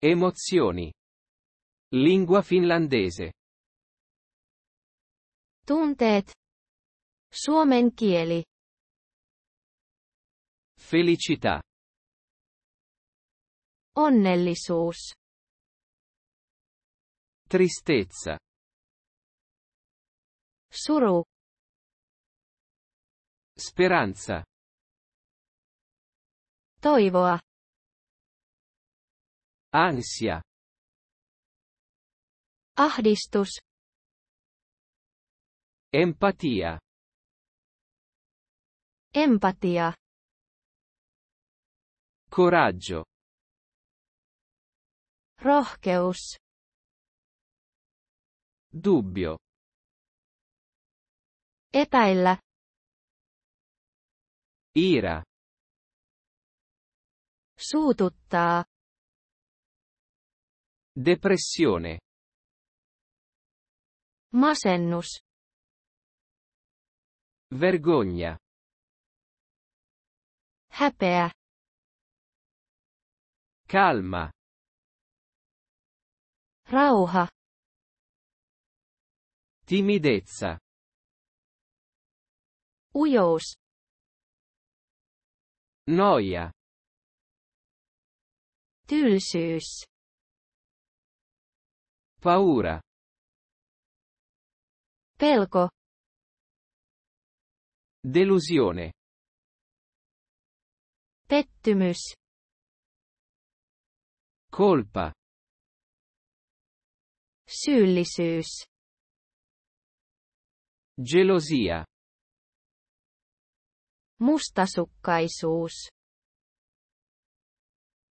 Emozioni. Lingua finlandese. Tunteet. Suomen kieli. Felicità. Onnellisuus. Tristezza. Suru. Speranza. Toivoa. Ansia. Ahdistus. Empatia. Empatia. Coraggio. Rohkeus. Dubbio. Epäillä. Ira. Suututtaa. Depressione. Masennus. Vergogna. Häpeä. Calma. Rauha. Timidezza. Ujous. Noia. Tylsyys. Paura. Pelko. Delusione. Pettymys. Kolpa. Syyllisyys. Gelosia. Mustasukkaisuus.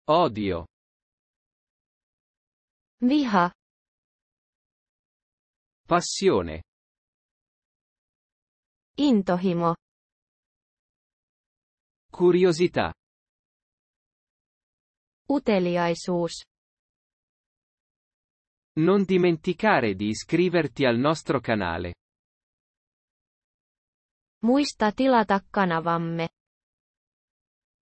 Odio. Viha. Passione. Intohimo. Curiosità. Uteliaisuus. Non dimenticare di iscriverti al nostro canale. Muista tilata kanavamme.